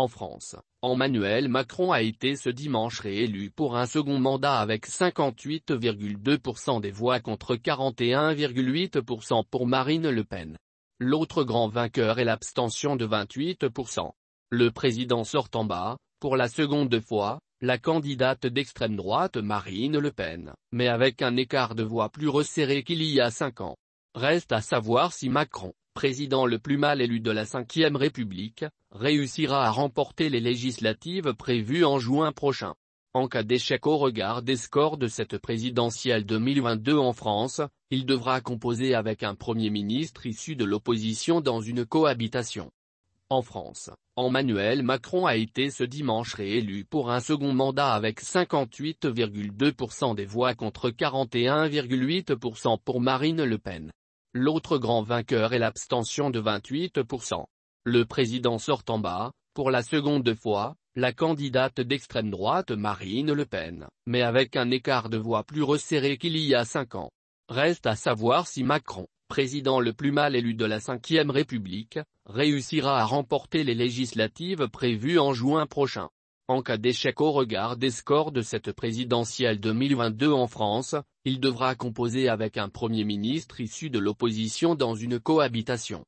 En France, Emmanuel Macron a été ce dimanche réélu pour un second mandat avec 58,2% des voix contre 41,8% pour Marine Le Pen. L'autre grand vainqueur est l'abstention de 28%. Le président sort en bas, pour la seconde fois, la candidate d'extrême droite Marine Le Pen, mais avec un écart de voix plus resserré qu'il y a cinq ans. Reste à savoir si Macron, président le plus mal élu de la Ve République, réussira à remporter les législatives prévues en juin prochain. En cas d'échec au regard des scores de cette présidentielle 2022 en France, il devra composer avec un Premier ministre issu de l'opposition dans une cohabitation. En France, Emmanuel Macron a été ce dimanche réélu pour un second mandat avec 58,2% des voix contre 41,8% pour Marine Le Pen. L'autre grand vainqueur est l'abstention de 28%. Le président sort en bas, pour la seconde fois, la candidate d'extrême droite Marine Le Pen, mais avec un écart de voix plus resserré qu'il y a cinq ans. Reste à savoir si Macron, président le plus mal élu de la Ve République, réussira à remporter les législatives prévues en juin prochain. En cas d'échec au regard des scores de cette présidentielle 2022 en France, il devra composer avec un Premier ministre issu de l'opposition dans une cohabitation.